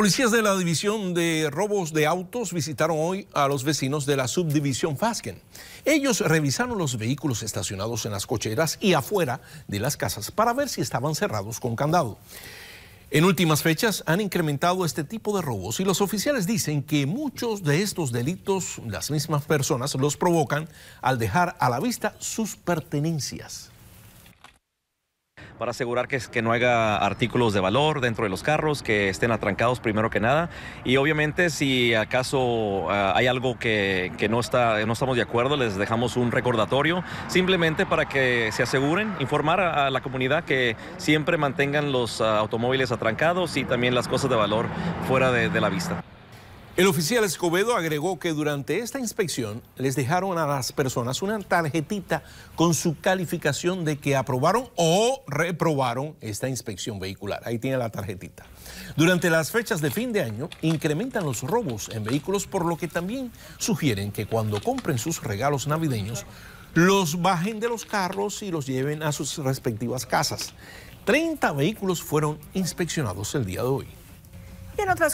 Policías de la División de Robos de Autos visitaron hoy a los vecinos de la subdivisión Fasken. Ellos revisaron los vehículos estacionados en las cocheras y afuera de las casas para ver si estaban cerrados con candado. En últimas fechas han incrementado este tipo de robos y los oficiales dicen que muchos de estos delitos las mismas personas los provocan al dejar a la vista sus pertenencias para asegurar que, que no haya artículos de valor dentro de los carros, que estén atrancados primero que nada. Y obviamente si acaso ah, hay algo que, no, está, no estamos de acuerdo, les dejamos un recordatorio, simplemente para que se aseguren, informar a, la comunidad que siempre mantengan los ah, automóviles atrancados y también las cosas de valor fuera de la vista. El oficial Escobedo agregó que durante esta inspección les dejaron a las personas una tarjetita con su calificación de que aprobaron o reprobaron esta inspección vehicular. Ahí tiene la tarjetita. Durante las fechas de fin de año incrementan los robos en vehículos, por lo que también sugieren que cuando compren sus regalos navideños, los bajen de los carros y los lleven a sus respectivas casas. 30 vehículos fueron inspeccionados el día de hoy. Y en otras